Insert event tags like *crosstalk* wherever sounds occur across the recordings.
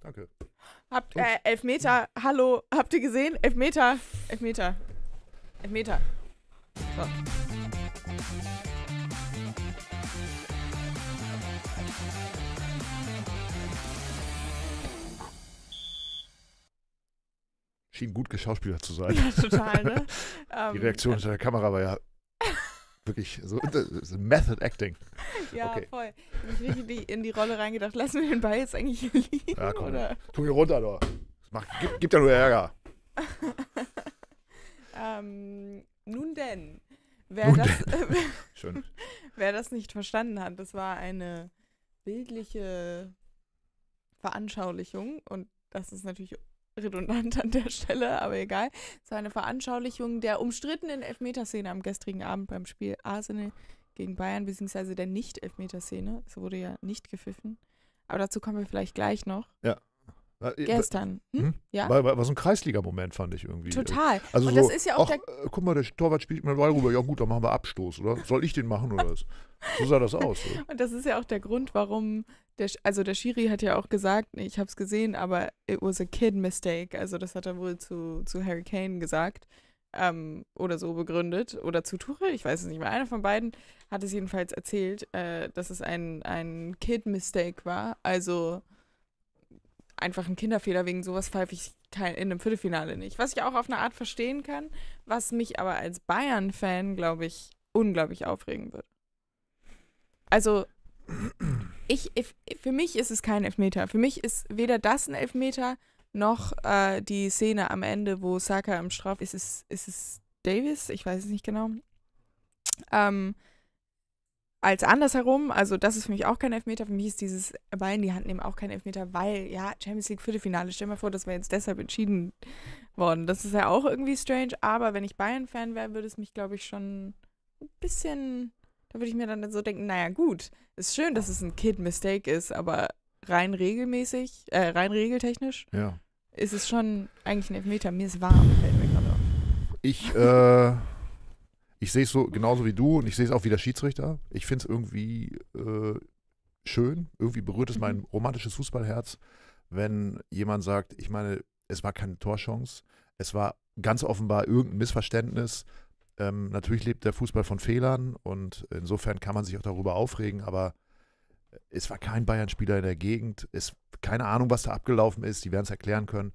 Danke. Habt, äh, Elfmeter, hallo, habt ihr gesehen? Elfmeter, Elfmeter, Elfmeter. So. Ah. Schien gut geschauspielert zu sein. Ja, total, ne? *laughs* Ähm, Die Reaktion äh, hinter der Kamera war ja wirklich so Method Acting. *laughs* Ja, okay. voll. Ich bin richtig in die Rolle reingedacht. Lassen wir den Ball jetzt eigentlich hier liegen? Ja, komm. Oder? Tu ihn runter, doch. Mach, gib, gib ja nur Ärger. *laughs* ähm, nun denn. Wer, nun das, denn. *laughs* Schön. wer das nicht verstanden hat, das war eine bildliche Veranschaulichung und das ist natürlich redundant an der Stelle, aber egal. Es war eine Veranschaulichung der umstrittenen Elfmeterszene am gestrigen Abend beim Spiel Arsenal gegen Bayern, beziehungsweise der Nicht-Elfmeterszene. Es wurde ja nicht gepfiffen. Aber dazu kommen wir vielleicht gleich noch. Ja. Äh, äh, Gestern. Hm? Hm? Ja. War, war, so ein Kreisliga-Moment, fand ich irgendwie. Total. Also und so, das ist ja auch. Ach, der äh, guck mal, der Torwart spielt mit dem Ball rüber. Ja, gut, dann machen wir Abstoß, oder? Soll ich den machen oder was? So sah das aus. Oder? Und das ist ja auch der Grund, warum. Der, also, der Schiri hat ja auch gesagt, ich habe es gesehen, aber it was a kid mistake. Also, das hat er wohl zu, zu Harry Kane gesagt ähm, oder so begründet oder zu Tuchel, ich weiß es nicht mehr. Einer von beiden hat es jedenfalls erzählt, äh, dass es ein, ein Kid-Mistake war. Also einfach ein Kinderfehler, wegen sowas pfeife ich in einem Viertelfinale nicht. Was ich auch auf eine Art verstehen kann, was mich aber als Bayern-Fan, glaube ich, unglaublich aufregen wird. Also, ich, für mich ist es kein Elfmeter. Für mich ist weder das ein Elfmeter noch äh, die Szene am Ende, wo Saka im Straf ist es, ist es Davis, ich weiß es nicht genau, ähm, als andersherum, also das ist für mich auch kein Elfmeter, für mich ist dieses Ball in die Hand nehmen auch kein Elfmeter, weil ja, Champions League Viertelfinale, stell mir vor, das wäre jetzt deshalb entschieden worden. Das ist ja auch irgendwie strange, aber wenn ich Bayern-Fan wäre, würde es mich, glaube ich, schon ein bisschen, da würde ich mir dann so denken, naja gut, ist schön, dass es ein Kid-Mistake ist, aber rein regelmäßig, äh, rein regeltechnisch ja ist es schon eigentlich ein Elfmeter. Mir ist warm, Ich, äh, ich sehe es so genauso wie du und ich sehe es auch wie der Schiedsrichter. Ich finde es irgendwie äh, schön, irgendwie berührt es mein mhm. romantisches Fußballherz, wenn jemand sagt, ich meine, es war keine Torchance, es war ganz offenbar irgendein Missverständnis. Ähm, natürlich lebt der Fußball von Fehlern und insofern kann man sich auch darüber aufregen, aber es war kein Bayern-Spieler in der Gegend. Es, keine Ahnung, was da abgelaufen ist. Die werden es erklären können.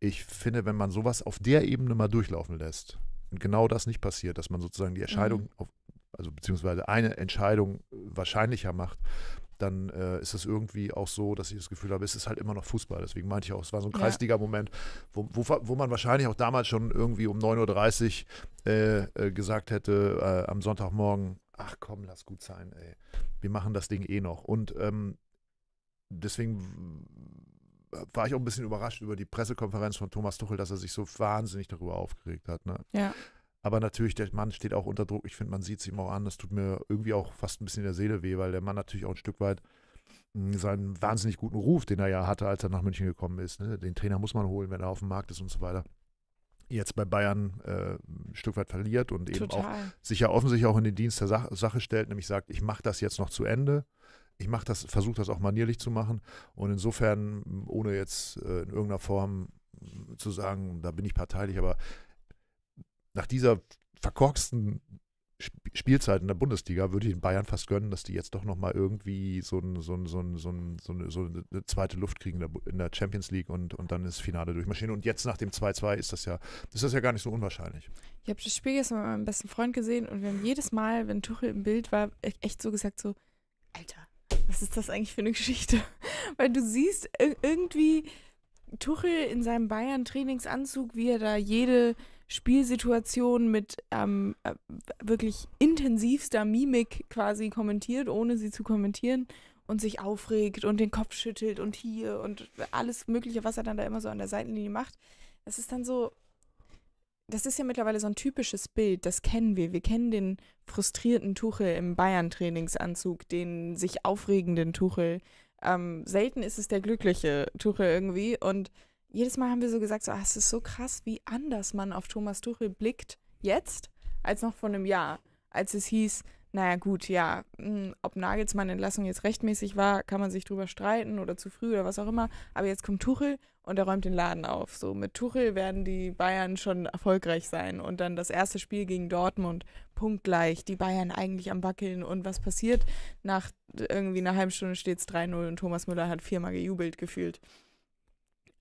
Ich finde, wenn man sowas auf der Ebene mal durchlaufen lässt und genau das nicht passiert, dass man sozusagen die Entscheidung, mhm. auf, also beziehungsweise eine Entscheidung wahrscheinlicher macht, dann äh, ist es irgendwie auch so, dass ich das Gefühl habe, es ist halt immer noch Fußball. Deswegen meinte ich auch, es war so ein Kreisliga-Moment, wo, wo, wo, man wahrscheinlich auch damals schon irgendwie um 9.30 Uhr äh, äh, gesagt hätte, äh, am Sonntagmorgen, ach komm, lass gut sein, ey. Wir machen das Ding eh noch. Und ähm, deswegen war ich auch ein bisschen überrascht über die Pressekonferenz von Thomas Tuchel, dass er sich so wahnsinnig darüber aufgeregt hat. Ne? Ja. Aber natürlich, der Mann steht auch unter Druck. Ich finde, man sieht es ihm auch an. Das tut mir irgendwie auch fast ein bisschen in der Seele weh, weil der Mann natürlich auch ein Stück weit hm, seinen wahnsinnig guten Ruf, den er ja hatte, als er nach München gekommen ist. Ne? Den Trainer muss man holen, wenn er auf dem Markt ist und so weiter jetzt bei Bayern äh, ein Stück weit verliert und eben Total. auch sich ja offensichtlich auch in den Dienst der Sa Sache stellt, nämlich sagt, ich mache das jetzt noch zu Ende. Ich mache das, versuche das auch manierlich zu machen. Und insofern, ohne jetzt äh, in irgendeiner Form zu sagen, da bin ich parteilich, aber nach dieser verkorksten Spielzeit in der Bundesliga würde ich den Bayern fast gönnen, dass die jetzt doch nochmal irgendwie so, ein, so, ein, so, ein, so, eine, so, eine, zweite Luft kriegen in der Champions League und, und dann ist Finale durchmarschieren. Und jetzt nach dem 2-2 ist das ja, ist das ja gar nicht so unwahrscheinlich. Ich habe das Spiel gestern mit meinem besten Freund gesehen und wir haben jedes Mal, wenn Tuchel im Bild war, e-, echt so gesagt so, Alter, was ist das eigentlich für eine Geschichte? *laughs* Weil du siehst irgendwie Tuchel in seinem Bayern-Trainingsanzug, wie er da jede Spielsituation mit ähm, äh, wirklich intensivster Mimik quasi kommentiert, ohne sie zu kommentieren und sich aufregt und den Kopf schüttelt und hier und alles Mögliche, was er dann da immer so an der Seitenlinie macht. Das ist dann so, das ist ja mittlerweile so ein typisches Bild, das kennen wir. Wir kennen den frustrierten Tuchel im Bayern-Trainingsanzug, den sich aufregenden Tuchel. Ähm, selten ist es der glückliche Tuchel irgendwie und jedes Mal haben wir so gesagt, so, ach, es ist so krass, wie anders man auf Thomas Tuchel blickt jetzt als noch vor einem Jahr, als es hieß, naja gut, ja, hm, ob Nagelsmann Entlassung jetzt rechtmäßig war, kann man sich drüber streiten oder zu früh oder was auch immer. Aber jetzt kommt Tuchel und er räumt den Laden auf. So mit Tuchel werden die Bayern schon erfolgreich sein und dann das erste Spiel gegen Dortmund punktgleich, die Bayern eigentlich am wackeln und was passiert? Nach irgendwie einer halben Stunde steht es 3-0 und Thomas Müller hat viermal gejubelt gefühlt.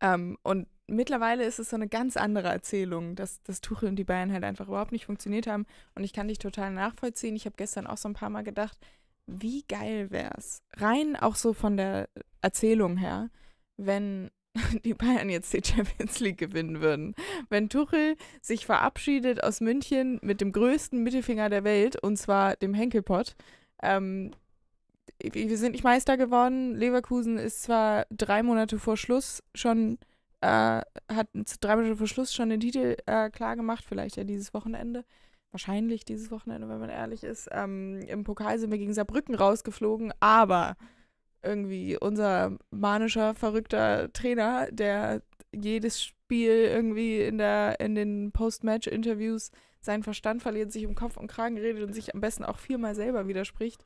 Ähm, und mittlerweile ist es so eine ganz andere Erzählung, dass, dass Tuchel und die Bayern halt einfach überhaupt nicht funktioniert haben. Und ich kann dich total nachvollziehen. Ich habe gestern auch so ein paar Mal gedacht, wie geil wäre es, rein auch so von der Erzählung her, wenn *laughs* die Bayern jetzt die Champions League gewinnen würden. Wenn Tuchel sich verabschiedet aus München mit dem größten Mittelfinger der Welt, und zwar dem Henkelpott, ähm, wir sind nicht Meister geworden. Leverkusen ist zwar drei Monate vor Schluss schon, äh, hat drei Monate vor Schluss schon den Titel äh, klar gemacht, vielleicht ja dieses Wochenende. Wahrscheinlich dieses Wochenende, wenn man ehrlich ist. Ähm, Im Pokal sind wir gegen Saarbrücken rausgeflogen, aber irgendwie unser manischer, verrückter Trainer, der jedes Spiel irgendwie in, der, in den Post-Match-Interviews seinen Verstand verliert, sich um Kopf und Kragen redet und sich am besten auch viermal selber widerspricht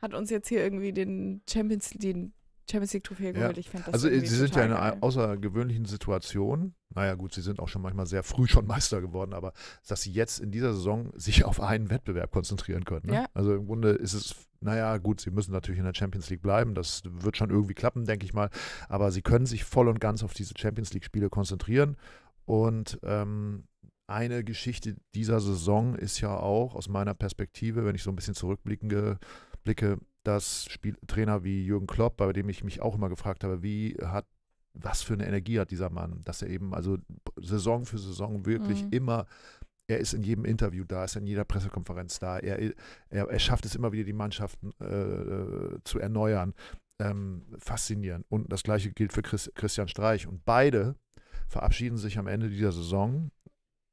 hat uns jetzt hier irgendwie den Champions, den Champions League Trophäe geholt. Ja. Ich fand das Also sie sind ja in einer geil. außergewöhnlichen Situation. Naja gut, sie sind auch schon manchmal sehr früh schon *laughs* Meister geworden, aber dass sie jetzt in dieser Saison sich auf einen Wettbewerb konzentrieren können. Ne? Ja. Also im Grunde ist es, naja gut, sie müssen natürlich in der Champions League bleiben. Das wird schon irgendwie klappen, denke ich mal. Aber sie können sich voll und ganz auf diese Champions League Spiele konzentrieren. Und ähm, eine Geschichte dieser Saison ist ja auch aus meiner Perspektive, wenn ich so ein bisschen zurückblicken blicke, dass Spiel Trainer wie Jürgen Klopp, bei dem ich mich auch immer gefragt habe, wie hat, was für eine Energie hat dieser Mann, dass er eben also Saison für Saison wirklich mhm. immer er ist in jedem Interview da, ist in jeder Pressekonferenz da. Er, er, er schafft es immer wieder, die Mannschaften äh, äh, zu erneuern. Ähm, faszinierend. Und das gleiche gilt für Chris, Christian Streich. Und beide verabschieden sich am Ende dieser Saison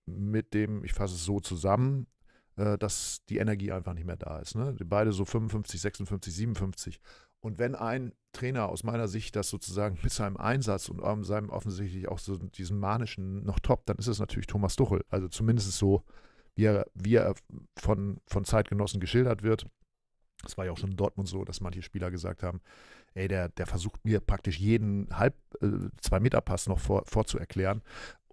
mit dem, ich fasse es so zusammen, äh, dass die Energie einfach nicht mehr da ist. Ne? Beide so 55, 56, 57. Und wenn ein Trainer aus meiner Sicht das sozusagen mit seinem Einsatz und seinem offensichtlich auch so diesen manischen noch top, dann ist es natürlich Thomas Tuchel. Also zumindest so, wie er, wie er von, von Zeitgenossen geschildert wird. Das war ja auch schon in Dortmund so, dass manche Spieler gesagt haben, ey, der, der versucht mir praktisch jeden halb äh, zwei Meter Pass noch vor, vorzuerklären.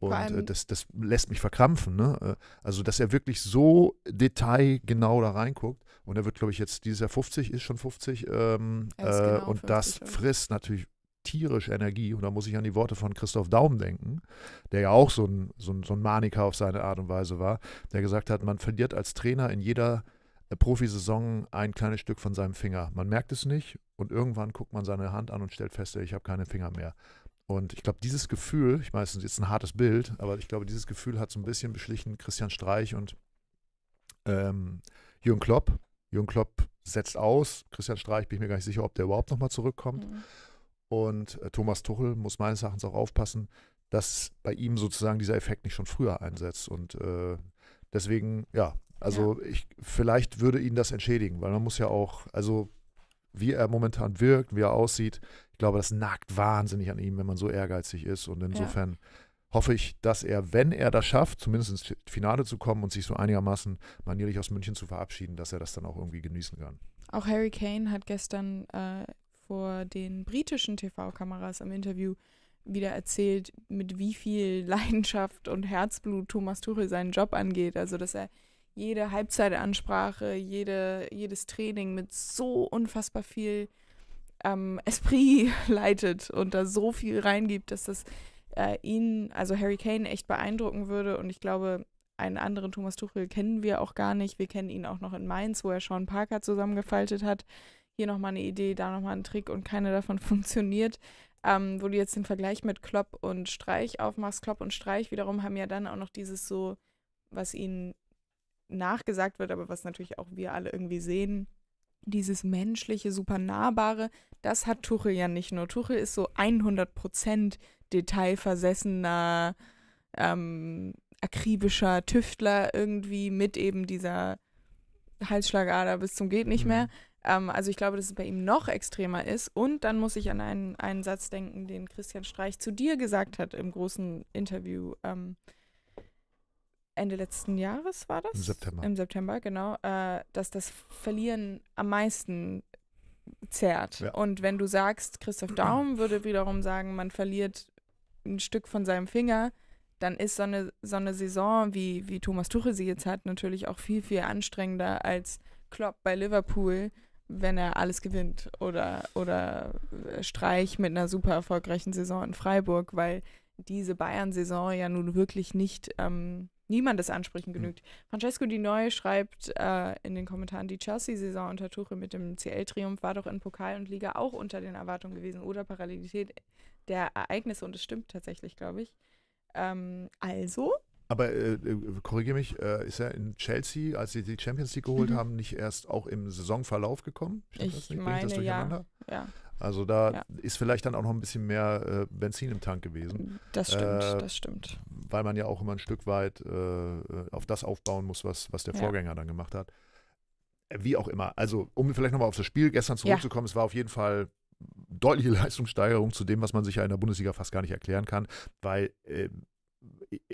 Und äh, das, das lässt mich verkrampfen. Ne? Äh, also, dass er wirklich so detailgenau da reinguckt. Und er wird, glaube ich, jetzt dieses Jahr 50, ist schon 50. Ähm, genau äh, genau und 50 das schon. frisst natürlich tierisch Energie. Und da muss ich an die Worte von Christoph Daum denken, der ja auch so ein, so ein, so ein Maniker auf seine Art und Weise war, der gesagt hat, man verliert als Trainer in jeder äh, Profisaison ein kleines Stück von seinem Finger. Man merkt es nicht und irgendwann guckt man seine Hand an und stellt fest, ich habe keine Finger mehr. Und ich glaube, dieses Gefühl, ich meine, es ist jetzt ein hartes Bild, aber ich glaube, dieses Gefühl hat so ein bisschen beschlichen Christian Streich und ähm, Jürgen Klopp. Jürgen Klopp setzt aus. Christian Streich bin ich mir gar nicht sicher, ob der überhaupt nochmal zurückkommt. Mhm. Und äh, Thomas Tuchel muss meines Erachtens auch aufpassen, dass bei ihm sozusagen dieser Effekt nicht schon früher einsetzt. Und äh, deswegen, ja, also ja. ich vielleicht würde ihn das entschädigen, weil man muss ja auch, also wie er momentan wirkt, wie er aussieht, glaube, das nagt wahnsinnig an ihm, wenn man so ehrgeizig ist. Und insofern ja. hoffe ich, dass er, wenn er das schafft, zumindest ins Finale zu kommen und sich so einigermaßen manierlich aus München zu verabschieden, dass er das dann auch irgendwie genießen kann. Auch Harry Kane hat gestern äh, vor den britischen TV-Kameras am Interview wieder erzählt, mit wie viel *laughs* Leidenschaft und Herzblut Thomas Tuchel seinen Job angeht. Also, dass er jede Halbzeitansprache, jede, jedes Training mit so unfassbar viel ähm, Esprit *laughs* leitet und da so viel reingibt, dass das äh, ihn, also Harry Kane, echt beeindrucken würde. Und ich glaube, einen anderen Thomas Tuchel kennen wir auch gar nicht. Wir kennen ihn auch noch in Mainz, wo er Sean Parker zusammengefaltet hat. Hier nochmal eine Idee, da nochmal ein Trick und keine davon *laughs* funktioniert. Ähm, wo du jetzt den Vergleich mit Klopp und Streich aufmachst. Klopp und Streich wiederum haben ja dann auch noch dieses so, was ihnen nachgesagt wird, aber was natürlich auch wir alle irgendwie sehen, dieses menschliche, super nahbare, das hat Tuchel ja nicht nur. Tuchel ist so 100% detailversessener, ähm, akribischer Tüftler irgendwie mit eben dieser Halsschlagader bis zum geht nicht mhm. Ähm, also ich glaube, dass es bei ihm noch extremer ist. Und dann muss ich an einen, einen Satz denken, den Christian Streich zu dir gesagt hat im großen Interview. Ähm, Ende letzten Jahres war das? Im September. Im September, genau, äh, dass das Verlieren am meisten zerrt. Ja. Und wenn du sagst, Christoph Daum *clears throat* würde wiederum sagen, man verliert ein Stück von seinem Finger, dann ist so eine, so eine Saison, wie, wie Thomas Tuche sie jetzt hat, natürlich auch viel, viel anstrengender als Klopp bei Liverpool, wenn er alles gewinnt. Oder, oder äh, Streich mit einer super erfolgreichen Saison in Freiburg, weil diese Bayern-Saison ja nun wirklich nicht ähm, niemandes Ansprüchen hm. genügt. Mhm. Francesco Di Neu schreibt äh, in den Kommentaren, die Chelsea-Saison unter Tuche mit dem CL-Triumph war doch in Pokal und Liga auch unter den Erwartungen gewesen oder Parallelität der Ereignisse und es stimmt tatsächlich, glaube ich. Ähm, also. Aber äh, äh korrigiere mich, äh, ist er in Chelsea, als sie die Champions League geholt mhm. haben, nicht erst auch im Saisonverlauf gekommen? Ich, das ich meine, ja. ja. Also da ja. ist vielleicht dann auch noch ein bisschen mehr äh, Benzin im Tank gewesen. Das stimmt, äh, das stimmt. Weil man ja auch immer ein Stück weit äh, äh, auf das aufbauen muss, was, was der Vorgänger ja. dann gemacht hat. Äh, wie auch immer. Also, um vielleicht nochmal auf das Spiel gestern zurückzukommen, ja. es war auf jeden Fall deutliche *laughs* Leistungssteigerung zu dem, was man sich ja in der Bundesliga fast gar nicht erklären kann, weil äh,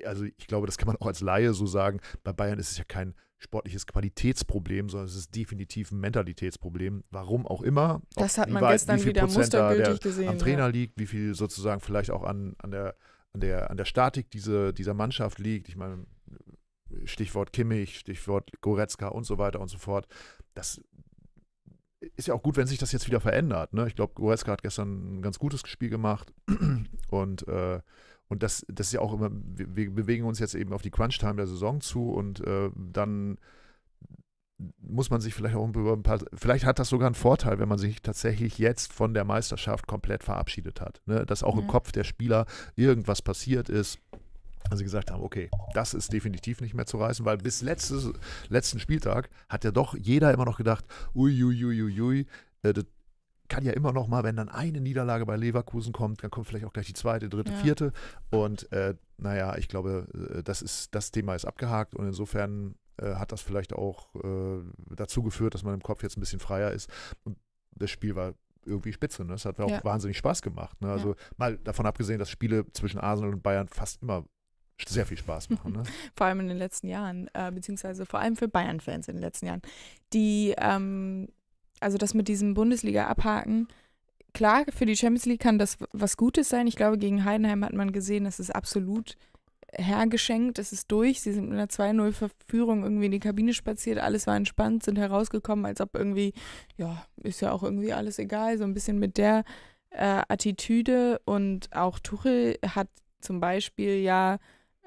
also ich glaube, das kann man auch als Laie so sagen, bei Bayern ist es ja kein sportliches Qualitätsproblem, sondern es ist definitiv ein Mentalitätsproblem. Warum auch immer. Das hat man weit, gestern wieder Prozent mustergültig der gesehen. Am Trainer ja. liegt, wie viel sozusagen vielleicht auch an, an, der, an, der, an der Statik diese, dieser Mannschaft liegt. Ich meine, Stichwort Kimmich, Stichwort Goretzka und so weiter und so fort. Das ist ja auch gut, wenn sich das jetzt wieder verändert. Ne? Ich glaube, Goretzka hat gestern ein ganz gutes Spiel gemacht und äh, und das, das ist ja auch immer, wir, wir bewegen uns jetzt eben auf die Crunch-Time der Saison zu und äh, dann muss man sich vielleicht auch über ein paar, vielleicht hat das sogar einen Vorteil, wenn man sich tatsächlich jetzt von der Meisterschaft komplett verabschiedet hat. Ne? Dass auch mhm. im Kopf der Spieler irgendwas passiert ist. Also gesagt haben, okay, das ist definitiv nicht mehr zu reißen, weil bis letztes, letzten Spieltag hat ja doch jeder immer noch gedacht, uiuiuiui, ui, ui, ui, äh, kann ja immer noch mal, wenn dann eine Niederlage bei Leverkusen kommt, dann kommt vielleicht auch gleich die zweite, dritte, ja. vierte. Und äh, naja, ich glaube, äh, das ist das Thema ist abgehakt und insofern äh, hat das vielleicht auch äh, dazu geführt, dass man im Kopf jetzt ein bisschen freier ist. Und das Spiel war irgendwie spitze. Ne? Das hat mir ja. auch wahnsinnig Spaß gemacht. Ne? Also ja. mal davon abgesehen, dass Spiele zwischen Arsenal und Bayern fast immer sehr viel Spaß machen. Ne? *laughs* vor allem in den letzten Jahren, äh, beziehungsweise vor allem für Bayern-Fans in den letzten Jahren. Die ähm, also das mit diesem Bundesliga-Abhaken, klar, für die Champions League kann das was Gutes sein. Ich glaube, gegen Heidenheim hat man gesehen, das ist absolut hergeschenkt, es ist durch. Sie sind mit einer 2-0-Verführung irgendwie in die Kabine spaziert, alles war entspannt, sind herausgekommen, als ob irgendwie, ja, ist ja auch irgendwie alles egal, so ein bisschen mit der äh, Attitüde. Und auch Tuchel hat zum Beispiel ja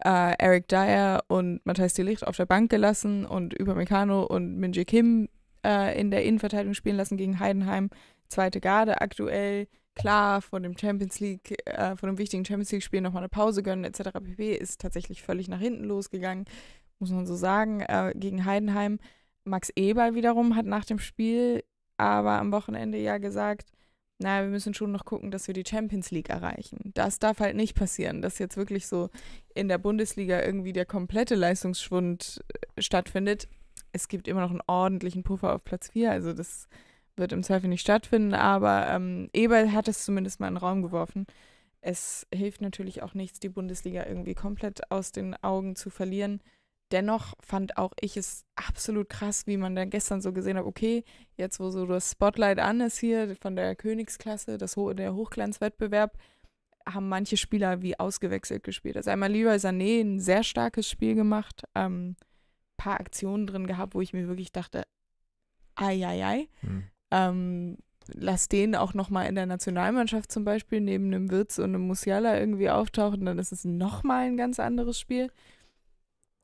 äh, Eric Dyer und Matthias de Licht auf der Bank gelassen und Übermecano und Minje Kim äh, in der Innenverteidigung spielen lassen gegen Heidenheim. Zweite Garde aktuell. Klar, von dem Champions League, äh, von dem wichtigen Champions League-Spiel nochmal eine Pause gönnen, etc. pp. ist tatsächlich völlig nach hinten losgegangen, muss man so sagen, äh, gegen Heidenheim. Max Eber wiederum hat nach dem Spiel aber am Wochenende ja gesagt, naja, wir müssen schon noch gucken, dass wir die Champions League erreichen. Das darf halt nicht passieren, dass jetzt wirklich so in der Bundesliga irgendwie der komplette Leistungsschwund äh, stattfindet es gibt immer noch einen ordentlichen Puffer auf Platz 4. Also das wird im Zweifel nicht stattfinden, aber ähm, Eberl hat es zumindest mal in den Raum geworfen. Es hilft natürlich auch nichts, die Bundesliga irgendwie komplett aus den Augen zu verlieren. Dennoch fand auch ich es absolut krass, wie man dann gestern so gesehen hat, okay, jetzt wo so das Spotlight an ist hier von der Königsklasse, das Ho der Hochglanzwettbewerb, haben manche Spieler wie ausgewechselt gespielt. Also einmal Leroy Sané ein sehr starkes Spiel gemacht. Ähm, paar Aktionen drin gehabt, wo ich mir wirklich dachte, ai, ai, ai. Hm. Ähm, lass den auch nochmal in der Nationalmannschaft zum Beispiel neben einem Wirtz und einem Musiala irgendwie auftauchen, dann ist es nochmal ein ganz anderes Spiel.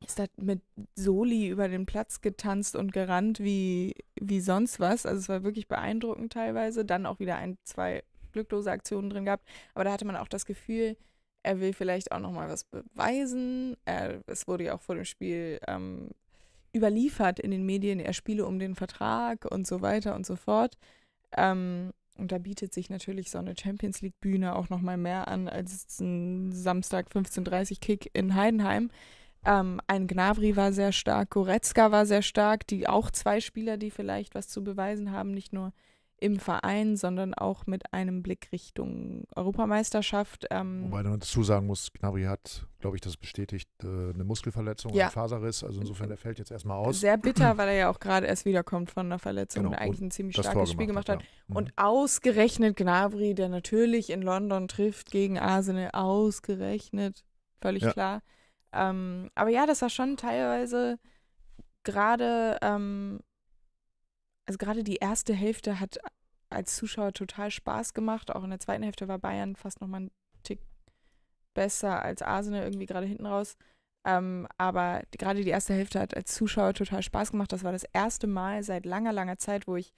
Ist das mit Soli über den Platz getanzt und gerannt wie, wie sonst was. Also es war wirklich beeindruckend teilweise. Dann auch wieder ein, zwei glücklose Aktionen drin gehabt. Aber da hatte man auch das Gefühl, er will vielleicht auch nochmal was beweisen. Er, es wurde ja auch vor dem Spiel ähm, überliefert in den Medien, er spiele um den Vertrag und so weiter und so fort. Ähm, und da bietet sich natürlich so eine Champions League-Bühne auch nochmal mehr an als ein Samstag 15.30 Kick in Heidenheim. Ähm, ein Gnabry war sehr stark, Goretzka war sehr stark, die auch zwei Spieler, die vielleicht was zu beweisen haben, nicht nur im Verein, sondern auch mit einem Blick Richtung Europameisterschaft. Ähm Wobei man dazu sagen muss, Knabri hat, glaube ich, das bestätigt, äh, eine Muskelverletzung, ja. einen Faserriss. Also insofern, der fällt jetzt erstmal aus. Sehr bitter, weil er ja auch gerade erst wiederkommt von einer Verletzung, genau. der eigentlich ein ziemlich starkes Spiel gemacht hat. hat. Ja. Und mhm. ausgerechnet Gnabry, der natürlich in London trifft gegen Arsenal, ausgerechnet, völlig ja. klar. Ähm, aber ja, das war schon teilweise gerade ähm, also gerade die erste Hälfte hat als Zuschauer total Spaß gemacht. Auch in der zweiten Hälfte war Bayern fast nochmal ein Tick besser als Arsenal irgendwie gerade hinten raus. Ähm, aber die, gerade die erste Hälfte hat als Zuschauer total Spaß gemacht. Das war das erste Mal seit langer, langer Zeit, wo ich,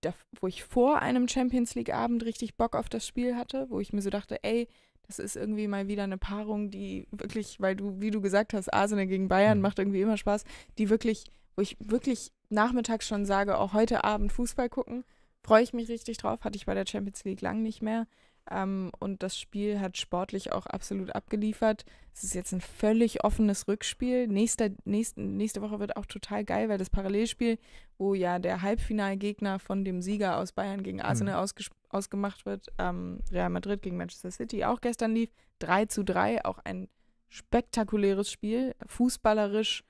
da, wo ich vor einem Champions League-Abend richtig Bock auf das Spiel hatte, wo ich mir so dachte, ey, das ist irgendwie mal wieder eine Paarung, die wirklich, weil du, wie du gesagt hast, Arsenal gegen Bayern mhm. macht irgendwie immer Spaß, die wirklich wo ich wirklich nachmittags schon sage, auch heute Abend Fußball gucken. Freue ich mich richtig drauf, hatte ich bei der Champions League lang nicht mehr. Ähm, und das Spiel hat sportlich auch absolut abgeliefert. Es ist jetzt ein völlig offenes Rückspiel. Nächste, nächste, nächste Woche wird auch total geil, weil das Parallelspiel, wo ja der Halbfinalgegner von dem Sieger aus Bayern gegen mhm. Arsenal mhm. ausges ausgemacht wird, ähm, Real Madrid gegen Manchester City auch gestern lief. 3 zu 3, auch ein spektakuläres Spiel, fußballerisch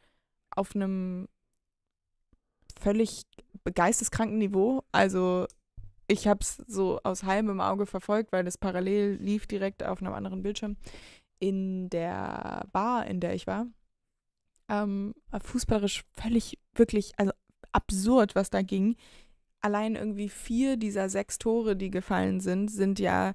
auf einem völlig geisteskranken Niveau. Also ich habe es so aus halbem Auge verfolgt, weil das parallel lief direkt auf einem anderen Bildschirm in der Bar, in der ich war. Ähm, fußballerisch völlig, wirklich, also absurd, was da ging. Allein irgendwie vier dieser sechs Tore, die gefallen sind, sind ja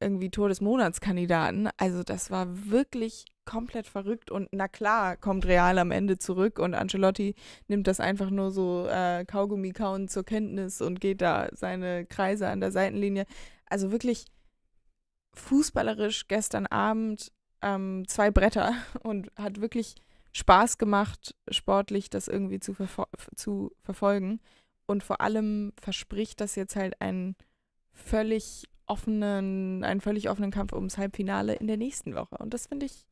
irgendwie Tor des Monats Kandidaten. Also das war wirklich komplett verrückt und na klar kommt Real am Ende zurück und Ancelotti nimmt das einfach nur so äh, Kaugummi kauen zur Kenntnis und geht da seine Kreise an der Seitenlinie. Also wirklich fußballerisch gestern Abend ähm, zwei Bretter *laughs* und hat wirklich Spaß gemacht, sportlich das irgendwie zu, verfol zu verfolgen. Und vor allem verspricht das jetzt halt einen völlig offenen, einen völlig offenen Kampf ums Halbfinale in der nächsten Woche. Und das finde ich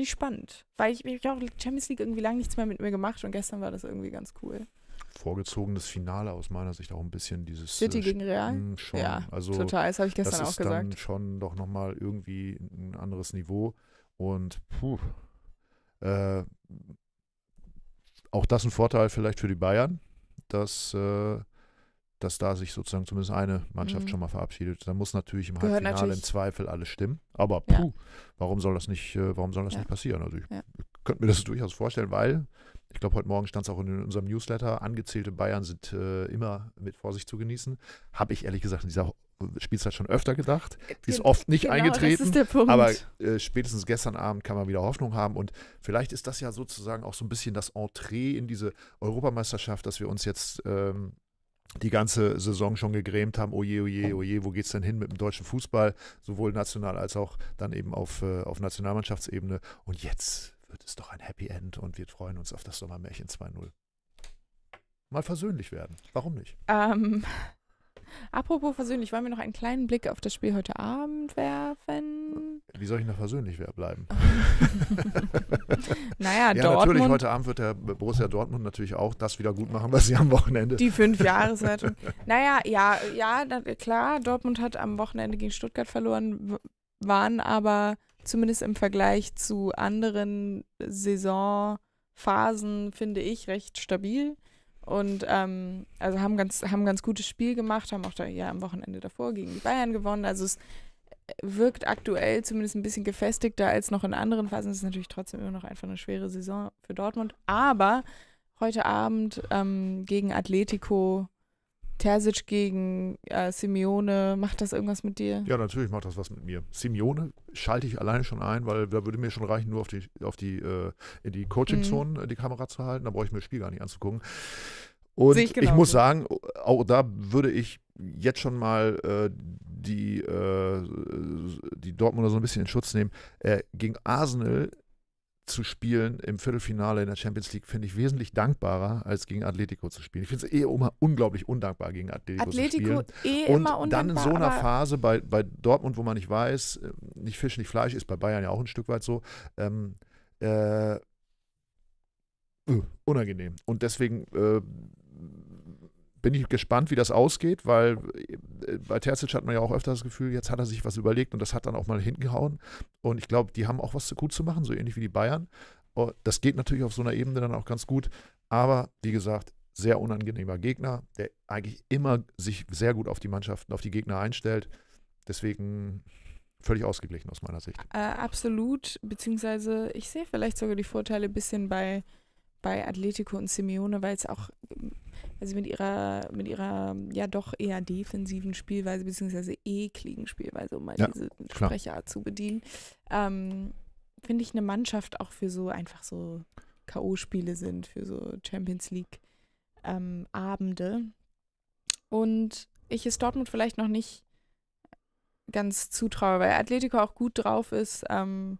Finde ich spannend. Weil ich, ich habe Champions League irgendwie lange nichts mehr mit mir gemacht und gestern war das irgendwie ganz cool. Vorgezogenes Finale aus meiner Sicht auch ein bisschen dieses. City äh, gegen Real? Schon, ja, also, total. Das habe ich gestern auch gesagt. dann schon doch nochmal irgendwie ein anderes Niveau. Und puh, äh, auch das ein Vorteil vielleicht für die Bayern, dass äh, dass da sich sozusagen zumindest eine Mannschaft mhm. schon mal verabschiedet. Da muss natürlich im Gehört Halbfinale natürlich. im Zweifel alles stimmen. Aber ja. puh, warum soll das nicht, äh, warum soll das ja. nicht passieren? Also ich ja. könnte mir das *laughs* durchaus vorstellen, weil ich glaube, heute Morgen stand es auch in unserem Newsletter, angezählte Bayern sind äh, immer mit Vorsicht zu genießen. Habe ich ehrlich gesagt in dieser Spielzeit schon öfter gedacht. Äh, Die ist oft nicht genau, eingetreten. Aber äh, spätestens gestern Abend kann man wieder Hoffnung haben. Und vielleicht ist das ja sozusagen auch so ein bisschen das Entree in diese Europameisterschaft, dass wir uns jetzt ähm, die ganze Saison schon gegrämt haben, oje, oje, oje, wo geht's denn hin mit dem deutschen Fußball, sowohl national als auch dann eben auf, äh, auf Nationalmannschaftsebene. Und jetzt wird es doch ein Happy End und wir freuen uns auf das Sommermärchen 2.0. Mal versöhnlich werden. Warum nicht? Ähm, Apropos versöhnlich, wollen wir noch einen kleinen Blick auf das Spiel heute Abend werfen? Wie soll ich noch versöhnlich bleiben? *laughs* naja, ja, Dortmund. Natürlich, heute Abend wird der Borussia Dortmund natürlich auch das wieder gut machen, was sie am Wochenende. Die fünf *laughs* Jahreswertung. naja, ja, ja, klar, Dortmund hat am Wochenende gegen Stuttgart verloren, waren aber zumindest im Vergleich zu anderen Saisonphasen, finde ich, recht stabil. Und ähm, also haben ganz, haben ganz gutes Spiel gemacht, haben auch da, ja am Wochenende davor gegen die Bayern gewonnen. Also es äh, wirkt aktuell zumindest ein bisschen gefestigter als noch in anderen Phasen. Es ist natürlich trotzdem immer noch einfach eine schwere Saison für Dortmund. Aber heute Abend ähm, gegen Atletico Terzic gegen äh, Simeone, macht das irgendwas mit dir? Ja, natürlich macht das was mit mir. Simeone schalte ich alleine schon ein, weil da würde mir schon reichen, nur auf die, auf die, äh, in die coaching zone mhm. Äh, die Kamera zu halten. Da brauche ich mir das Spiel gar nicht anzugucken. Und ich, ich, muss sagen, auch da würde ich jetzt schon mal äh, die, äh, die Dortmunder so ein bisschen in Schutz nehmen. Äh, gegen Arsenal zu spielen im Viertelfinale in der Champions League finde ich wesentlich dankbarer, als gegen Atletico zu spielen. Ich finde es eh immer unglaublich undankbar, gegen Atletico, Atletico zu spielen. Eh und dann in so einer Phase bei, bei Dortmund, wo man nicht weiß, äh, nicht Fisch, nicht Fleisch, ist bei Bayern ja auch ein Stück weit so. Ähm, äh, äh unangenehm. Und deswegen äh, bin ich gespannt, wie das ausgeht, weil äh, bei Terzic hat man ja auch öfter das Gefühl, jetzt hat er sich was überlegt und das hat dann auch mal hingehauen. Und ich glaube, die haben auch was gut zu machen, so ähnlich wie die Bayern. Oh, das geht natürlich auf so einer Ebene dann auch ganz gut. Aber wie gesagt, sehr unangenehmer Gegner, der eigentlich immer sich sehr gut auf die Mannschaften, auf die Gegner einstellt. Deswegen völlig ausgeglichen aus meiner Sicht. Äh, absolut, beziehungsweise ich sehe vielleicht sogar die Vorteile ein bisschen bei bei Atletico und Simeone, weil es auch, weil sie mit ihrer, mit ihrer ja doch eher defensiven Spielweise, beziehungsweise ekligen Spielweise, um mal ja, diese Sprecherart zu bedienen, ähm, finde ich eine Mannschaft auch für so einfach so K.O.-Spiele sind, für so Champions League ähm, Abende. Und ich es Dortmund vielleicht noch nicht ganz zutraue, weil Atletico auch gut drauf ist. Ähm,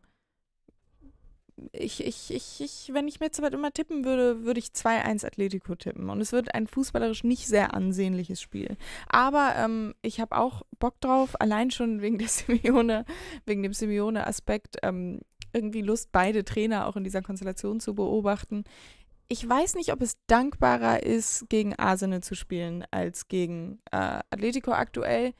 ich, ich, ich, ich, wenn ich mir zu weit immer tippen würde, würde ich 2-1 Atletico tippen. Und es wird ein fußballerisch nicht sehr ansehnliches Spiel. Aber ähm, ich habe auch Bock drauf, allein schon wegen der *laughs* Simeone, wegen dem Simeone-Aspekt, ähm, irgendwie Lust, beide Trainer auch in dieser Konstellation zu beobachten. Ich weiß nicht, ob es dankbarer ist, gegen Arsenal zu spielen als gegen äh, Atletico aktuell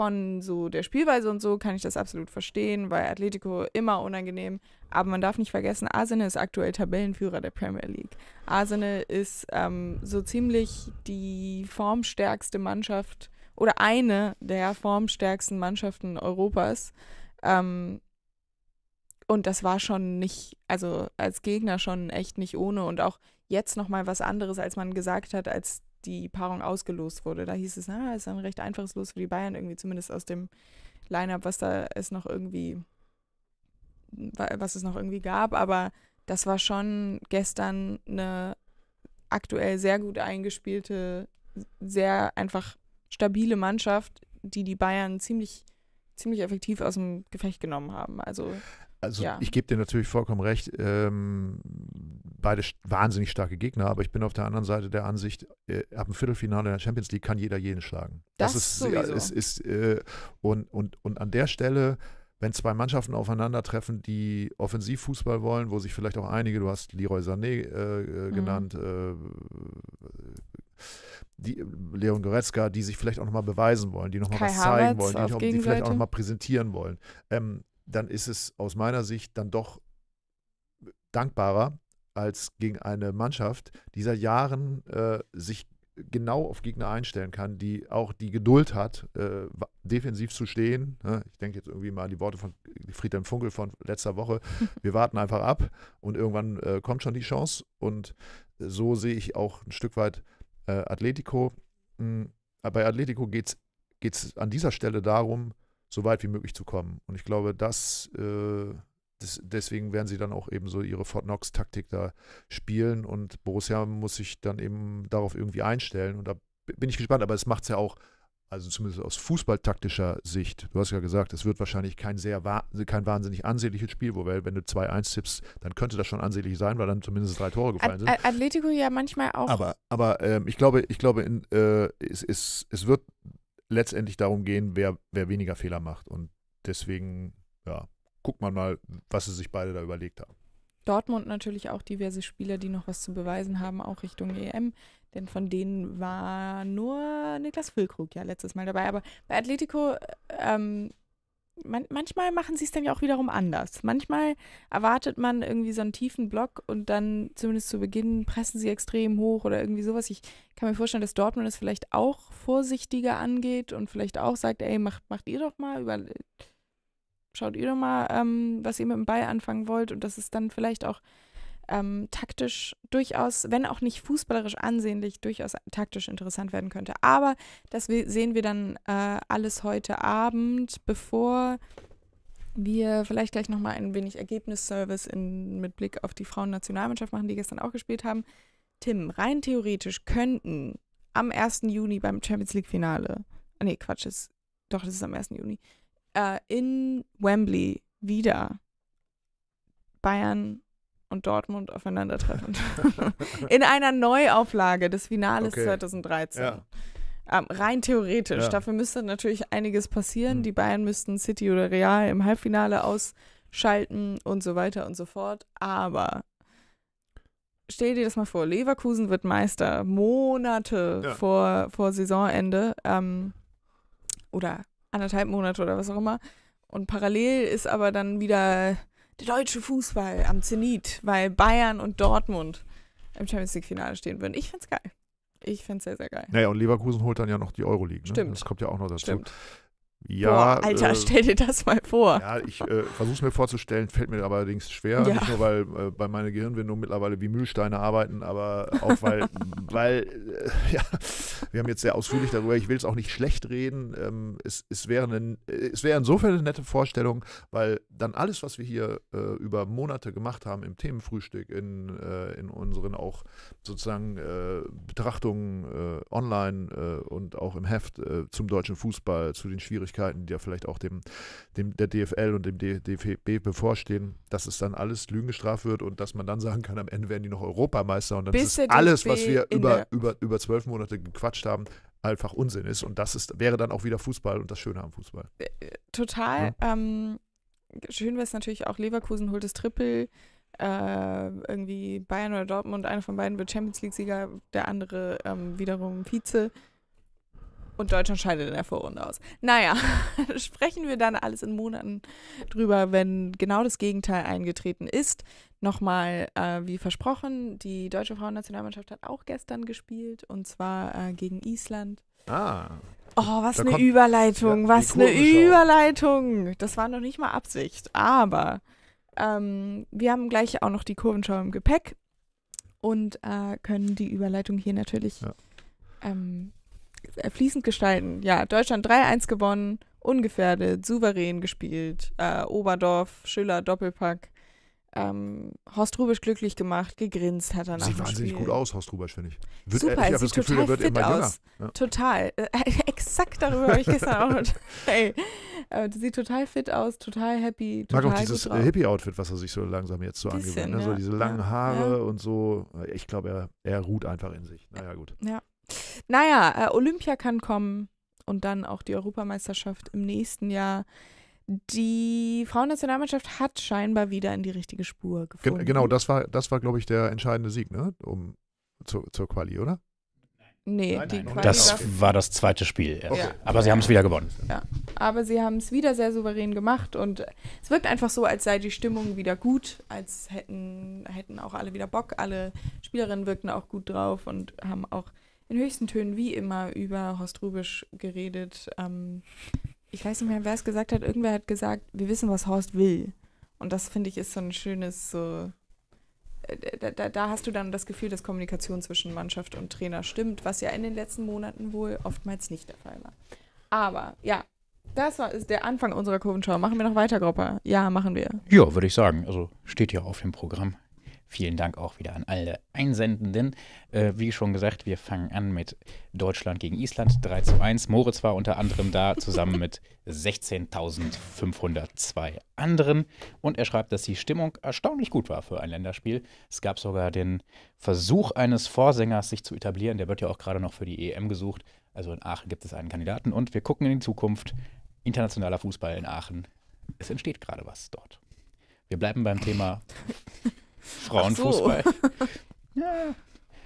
von so der Spielweise und so kann ich das absolut verstehen, weil Atletico immer unangenehm. Aber man darf nicht vergessen, Arsenal ist aktuell Tabellenführer der Premier League. Arsenal ist ähm, so ziemlich die formstärkste Mannschaft oder eine der formstärksten Mannschaften Europas. Ähm, und das war schon nicht, also als Gegner schon echt nicht ohne und auch jetzt nochmal was anderes, als man gesagt hat, als die Paarung ausgelost wurde. Da hieß es, na, ist ein recht einfaches Los für die Bayern, irgendwie zumindest aus dem Line-Up, was da es noch irgendwie, was es noch irgendwie gab. Aber das war schon gestern eine aktuell sehr gut eingespielte, sehr einfach stabile Mannschaft, die die Bayern ziemlich, ziemlich effektiv aus dem Gefecht genommen haben. Also also ja. ich gebe dir natürlich vollkommen recht, ähm, beide wahnsinnig starke Gegner, aber ich bin auf der anderen Seite der Ansicht, äh, ab dem Viertelfinale der Champions League kann jeder jeden schlagen. Das, das ist, sowieso. Ist, ist, äh, und, und, und an der Stelle, wenn zwei Mannschaften aufeinandertreffen, die Offensivfußball wollen, wo sich vielleicht auch einige, du hast Leroy Sané äh, äh mhm. genannt, mhm. die, Leon Goretzka, die sich vielleicht auch nochmal beweisen wollen, die nochmal was zeigen wollen, die, noch, die vielleicht auch nochmal präsentieren wollen. Ähm, dann ist es aus meiner Sicht dann doch dankbarer als gegen eine Mannschaft, die seit Jahren äh, sich genau auf Gegner einstellen kann, die auch die Geduld hat, äh, defensiv zu stehen. Ne? Ich denke jetzt irgendwie mal an die Worte von Friedhelm Funkel von letzter Woche. *laughs* Wir warten einfach ab und irgendwann äh, kommt schon die Chance. Und so sehe ich auch ein Stück weit äh, Atletico. Hm, bei Atletico geht es an dieser Stelle darum, so weit wie möglich zu kommen. Und ich glaube, das, äh, das deswegen werden sie dann auch eben so ihre Fort Knox-Taktik da spielen und Borussia muss sich dann eben darauf irgendwie einstellen. Und da bin ich gespannt, aber es macht es ja auch also zumindest aus fußballtaktischer Sicht, du hast ja gesagt, es wird wahrscheinlich kein sehr kein wahnsinnig ansehnliches Spiel, wobei, wenn du 2-1 tippst, dann könnte das schon ansehnlich sein, weil dann zumindest drei Tore gefallen sind. Atletico ja manchmal auch. Aber, aber ähm, ich glaube, ich glaube, in, äh, es, es, es wird letztendlich darum gehen, wer, wer weniger Fehler macht. Und deswegen, ja, guckt man mal, was sie sich beide da überlegt haben. Dortmund natürlich auch diverse Spieler, die noch was zu beweisen haben, auch Richtung EM. Denn von denen war nur Niklas Füllkrug ja letztes Mal dabei. Aber bei Atletico ähm, man, manchmal machen sie es dann ja auch wiederum anders. Manchmal erwartet man irgendwie so einen tiefen Block und dann zumindest zu Beginn pressen sie extrem hoch oder irgendwie sowas. Ich kann mir vorstellen, dass Dortmund es vielleicht auch vorsichtiger angeht und vielleicht auch sagt, ey, macht, macht ihr doch mal, über, schaut ihr doch mal, ähm, was ihr mit dem Ball anfangen wollt und dass es dann vielleicht auch ähm, taktisch durchaus, wenn auch nicht fußballerisch ansehnlich, durchaus taktisch interessant werden könnte. Aber das sehen wir dann äh, alles heute Abend, bevor wir vielleicht gleich nochmal ein wenig Ergebnisservice in, mit Blick auf die Frauennationalmannschaft machen, die gestern auch gespielt haben. Tim, rein theoretisch könnten am 1. Juni beim Champions League-Finale, ah, nee, Quatsch, ist, doch, das ist am 1. Juni, äh, in Wembley wieder Bayern und Dortmund aufeinandertreffen. *laughs* in einer Neuauflage des Finales okay. 2013. Ja. Ähm, rein theoretisch. Ja. Dafür müsste natürlich einiges passieren. Mhm. Die Bayern müssten City oder Real im Halbfinale ausschalten und so weiter und so fort. Aber stell dir das mal vor: Leverkusen wird Meister Monate ja. vor, vor Saisonende ähm, oder anderthalb Monate oder was auch immer. Und parallel ist aber dann wieder der deutsche Fußball am Zenit, weil Bayern und Dortmund im Champions League-Finale stehen würden. Ich fände geil. Ich fände sehr, sehr geil. Naja, und Leverkusen holt dann ja noch die Euroleague. Ne? Stimmt. Das kommt ja auch noch dazu. Stimmt. Ja, Boah, äh, Alter, äh, *laughs* stell dir das mal vor. Ja, ich äh, versuche es mir vorzustellen, fällt mir allerdings schwer. Ja. Nicht nur, weil äh, bei meiner Gehirnwindung mittlerweile wie Mühlsteine arbeiten, aber auch weil, *laughs* weil äh, ja, wir haben jetzt sehr ausführlich darüber, ich will es auch nicht schlecht reden. Ähm, es, es, wäre eine, es wäre insofern eine nette Vorstellung, weil dann alles, was wir hier äh, über Monate gemacht haben im Themenfrühstück, in, in unseren auch sozusagen Betrachtungen online und auch im Heft zum deutschen Fußball, zu den Schwierigkeiten, Schwierigkeiten, die ja vielleicht auch dem, dem der DFL und dem DFB bevorstehen, dass es dann alles Lügen gestraft wird und dass man dann sagen kann, am Ende werden die noch Europameister und dann Bis ist alles, was wir über, über, über zwölf Monate gequatscht haben, einfach Unsinn ist. Und das ist, wäre dann auch wieder Fußball und das Schöne am Fußball. Äh, äh, total. Ja? Ähm, schön wäre es natürlich auch, Leverkusen holt das Triple. Äh, irgendwie Bayern oder Dortmund, einer von beiden wird Champions League-Sieger, der andere ähm, wiederum Vize. Und Deutschland scheidet in der Vorrunde aus. Naja, *laughs* sprechen wir dann alles in Monaten drüber, wenn genau das Gegenteil eingetreten ist. Nochmal, äh, wie versprochen, die deutsche Frauennationalmannschaft hat auch gestern gespielt und zwar äh, gegen Island. Ah. Oh, was eine kommt, Überleitung, ja, was eine Überleitung. Das war noch nicht mal Absicht, aber ähm, wir haben gleich auch noch die Kurvenschau im Gepäck und äh, können die Überleitung hier natürlich ja. ähm, fließend gestalten. Ja, Deutschland 3-1 gewonnen, ungefährdet, souverän gespielt. Äh, Oberdorf, Schiller, Doppelpack. Ähm, Horst Rubisch glücklich gemacht, gegrinst hat er nach Sieht wahnsinnig Spiel. gut aus, Horst Rubisch, finde ich. Wird, Super, äh, ich habe das Gefühl, er wird immer aus. Ja. Total. Äh, *laughs* exakt darüber habe ich gestern auch *laughs* hey, äh, Sieht total fit aus, total happy. Total Mag auch dieses Hippie-Outfit, was er sich so langsam jetzt so angewöhnt. Ne? Ja. So diese langen Haare ja. und so. Ich glaube, er, er ruht einfach in sich. Naja, gut. Ja. Naja, äh, Olympia kann kommen und dann auch die Europameisterschaft im nächsten Jahr. Die Frauennationalmannschaft hat scheinbar wieder in die richtige Spur gefunden. Gen genau, das war, das war glaube ich, der entscheidende Sieg, ne? Um, zu, zur Quali, oder? Nee, nein, nein, nein, das war das zweite Spiel. Ja. Aber sie haben es wieder gewonnen. Ja. Aber sie haben es wieder sehr souverän gemacht und es wirkt einfach so, als sei die Stimmung wieder gut, als hätten, hätten auch alle wieder Bock. Alle Spielerinnen wirkten auch gut drauf und haben auch in höchsten Tönen wie immer über Horst Rubisch geredet. Ähm, ich weiß nicht mehr, wer es gesagt hat. Irgendwer hat gesagt, wir wissen, was Horst will. Und das finde ich ist so ein schönes, so. Da, äh, da, da, hast du dann das Gefühl, dass Kommunikation zwischen Mannschaft und Trainer stimmt, was ja in den letzten Monaten wohl oftmals nicht der Fall war. Aber ja, das war, ist der Anfang unserer Kurvenschau. Machen wir noch weiter, Gropper? Ja, machen wir. Ja, würde ich sagen. Also steht ja auf dem Programm. Vielen Dank auch wieder an alle Einsendenden. Äh, wie schon gesagt, wir fangen an mit Deutschland gegen Island 3 zu 1. Moritz war unter anderem da, zusammen mit 16.502 anderen. Und er schreibt, dass die Stimmung erstaunlich gut war für ein Länderspiel. Es gab sogar den Versuch eines Vorsängers, sich zu etablieren. Der wird ja auch gerade noch für die EM gesucht. Also in Aachen gibt es einen Kandidaten. Und wir gucken in die Zukunft. Internationaler Fußball in Aachen. Es entsteht gerade was dort. Wir bleiben beim Thema *laughs* Frauenfußball. So. *laughs* ja.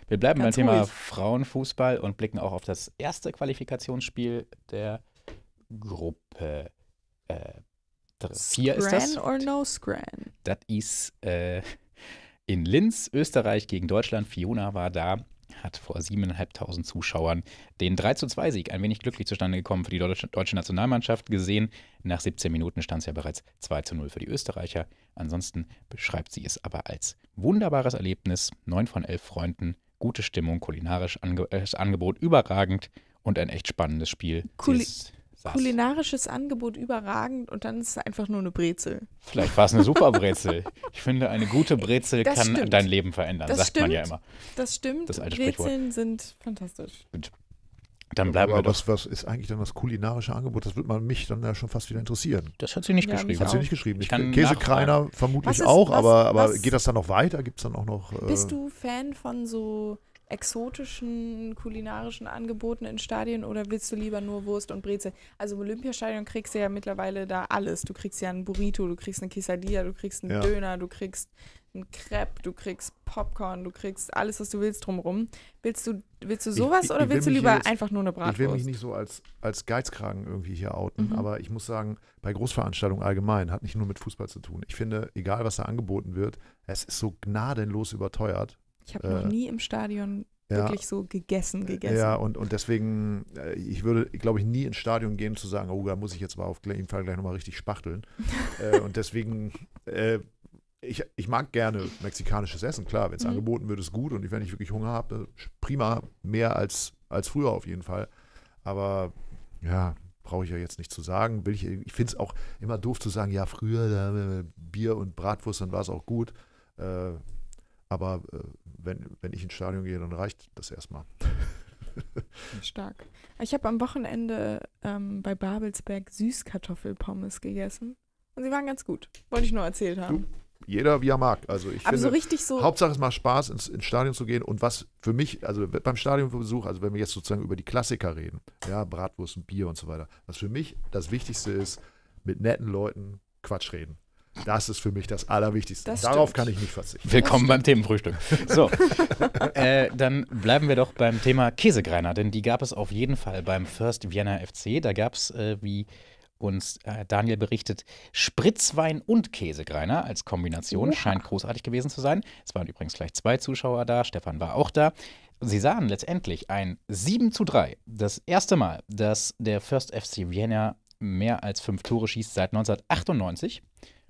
Wir bleiben Ganz beim Thema ruhig. Frauenfußball und blicken auch auf das erste Qualifikationsspiel der Gruppe. Äh, vier ist das. Scran or no Scran? Das ist äh, in Linz, Österreich gegen Deutschland. Fiona war da hat vor 7.500 Zuschauern den 32 Sieg ein wenig glücklich zustande gekommen für die deutsche Nationalmannschaft. Gesehen, nach 17 Minuten stand es ja bereits 2:0 für die Österreicher. Ansonsten beschreibt sie es aber als wunderbares Erlebnis. Neun von elf Freunden, gute Stimmung, kulinarisches Ange äh, Angebot überragend und ein echt spannendes Spiel. Cool. Saß. kulinarisches Angebot überragend und dann ist es einfach nur eine Brezel. Vielleicht war es eine super Brezel. ich finde, eine gute Brezel das kann stimmt. dein Leben verändern, das sagt stimmt. man ja immer. Das stimmt. Das alte Brezeln sind fantastisch. Gut. Dann bleiben aber wir was, was ist eigentlich dann das kulinarische Angebot? Das würde man mich dann ja schon fast wieder interessieren. Das hat sie nicht ja, geschrieben. Hat sie nicht geschrieben. Ich kann Käsekreiner vermutlich ist, auch, was, aber, aber was, geht das dann noch weiter? Gibt es dann auch noch. Äh bist du Fan von so exotischen kulinarischen Angeboten in Stadien oder willst du lieber nur Wurst und Brezel? Also im Olympiastadion kriegst du ja mittlerweile da alles. Du kriegst ja einen Burrito, du kriegst eine Quesadilla, du kriegst einen ja. Döner, du kriegst einen Crepe, du kriegst Popcorn, du kriegst alles, was du willst drumrum. Willst du, willst du sowas ich, ich, oder ich willst du lieber jetzt, einfach nur eine Bratwurst? Ich will mich nicht so als, als Geizkragen irgendwie hier outen, mhm. aber ich muss sagen, bei Großveranstaltungen allgemein hat nicht nur mit Fußball zu tun. Ich finde, egal was da angeboten wird, es ist so gnadenlos überteuert ich habe äh, noch nie im Stadion ja, wirklich so gegessen, äh, gegessen. Ja, und, und deswegen, äh, ich würde, glaube ich, nie ins Stadion gehen zu sagen, oh, da muss ich jetzt mal auf jeden Fall gleich nochmal richtig spachteln. *laughs* äh, und deswegen, äh, ich, ich mag gerne mexikanisches Essen, klar, wenn es mhm. angeboten wird, ist gut. Und wenn ich wirklich Hunger habe, äh, prima, mehr als, als früher auf jeden Fall. Aber ja, brauche ich ja jetzt nicht zu sagen. Will ich ich finde es auch immer doof zu sagen, ja, früher da, Bier und Bratwurst, dann war es auch gut. Äh, aber äh, wenn, wenn ich ins Stadion gehe, dann reicht das erstmal. *laughs* Stark. Ich habe am Wochenende ähm, bei Babelsberg Süßkartoffelpommes gegessen. Und sie waren ganz gut. Wollte ich nur erzählt haben. Du? jeder wie er mag. Also ich finde, so so Hauptsache es macht Spaß, ins, ins, Stadion zu gehen. Und was für mich, also beim Stadionbesuch, also wenn wir jetzt sozusagen über die Klassiker reden, ja, Bratwurst und Bier und so weiter, was für mich das Wichtigste ist, mit netten Leuten Quatsch reden. Das ist für mich das Allerwichtigste. Das Darauf kann ich nicht verzichten. Willkommen beim Themenfrühstück. So, *laughs* äh, dann bleiben wir doch beim Thema Käsegreiner, denn die gab es auf jeden Fall beim First Vienna FC. Da gab es, äh, wie uns äh, Daniel berichtet, Spritzwein und Käsegreiner als Kombination. Ja. Scheint großartig gewesen zu sein. Es waren übrigens gleich zwei Zuschauer da. Stefan war auch da. Sie sahen letztendlich ein 7 zu 3. Das erste Mal, dass der First FC Vienna mehr als fünf Tore schießt seit 1998.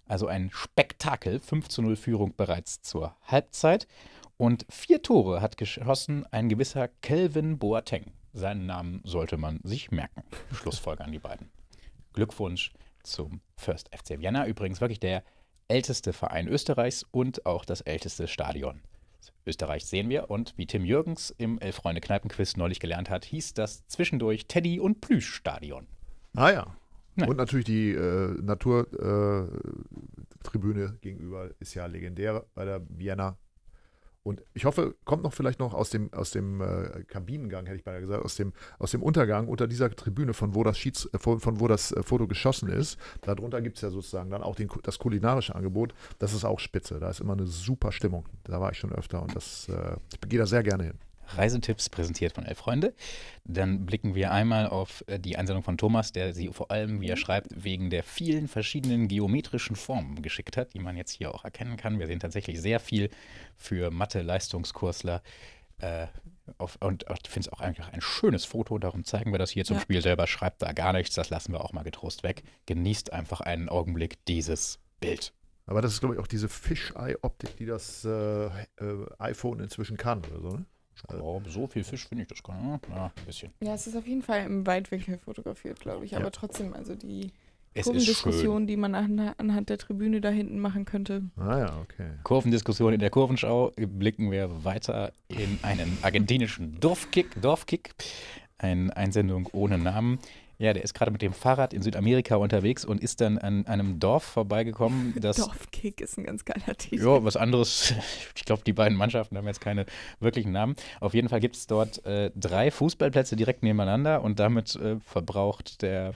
Also ein Spektakel, 5 zu 0 Führung bereits zur Halbzeit. Und vier Tore hat geschossen ein gewisser Kelvin Boateng. Seinen Namen sollte man sich merken. Schlussfolger an die beiden. Glückwunsch zum First FC Vienna. Übrigens wirklich der älteste Verein Österreichs und auch das älteste Stadion. Österreich sehen wir und wie Tim Jürgens im Elf-Freunde-Kneipen-Quiz neulich gelernt hat, hieß das zwischendurch Teddy- und Plüsch-Stadion. Ah ja, Nein. Und natürlich die äh, Naturtribüne äh, gegenüber ist ja legendär bei der Vienna. Und ich hoffe, kommt noch vielleicht noch aus dem, aus dem äh, Kabinengang, hätte ich beinahe gesagt, aus dem, aus dem Untergang unter dieser Tribüne, von wo das, Schieds, äh, von, von, wo das äh, Foto geschossen ist. Darunter gibt es ja sozusagen dann auch den, das kulinarische Angebot. Das ist auch spitze. Da ist immer eine super Stimmung. Da war ich schon öfter und das, äh, ich gehe da sehr gerne hin. Reisetipps präsentiert von Elf Freunde. Dann blicken wir einmal auf äh, die Einsendung von Thomas, der sie vor allem, wie er mhm. schreibt, wegen der vielen verschiedenen geometrischen Formen geschickt hat, die man jetzt hier auch erkennen kann. Wir sehen tatsächlich sehr viel für Mathe-Leistungskursler. Äh, und ich finde es auch einfach ein schönes Foto, darum zeigen wir das hier zum ja. Spiel selber. Schreibt da gar nichts, das lassen wir auch mal getrost weg. Genießt einfach einen Augenblick dieses Bild. Aber das ist, glaube ich, auch diese Fisheye-Optik, die das äh, äh, iPhone inzwischen kann oder so, ne? Ich glaube, so viel Fisch finde ich das gar nicht. Ja, ein bisschen. Ja, es ist auf jeden Fall im Weitwinkel fotografiert, glaube ich. Ja. Aber trotzdem, also die Kurvendiskussion, die man an, anhand der Tribüne da hinten machen könnte. Ah ja, okay. Kurvendiskussion in der Kurvenschau. Blicken wir weiter in einen argentinischen Dorfkick. Dorfkick. Eine Einsendung ohne Namen. Ja, der ist gerade mit dem Fahrrad in Südamerika unterwegs und ist dann an einem Dorf vorbeigekommen. *laughs* Das, Dorfkick ist ein ganz geiler Titel. Ja, was anderes. *laughs* Ich glaube, die beiden Mannschaften haben jetzt keine wirklichen Namen. Auf jeden Fall gibt es dort äh, drei Fußballplätze direkt nebeneinander und damit äh, verbraucht der,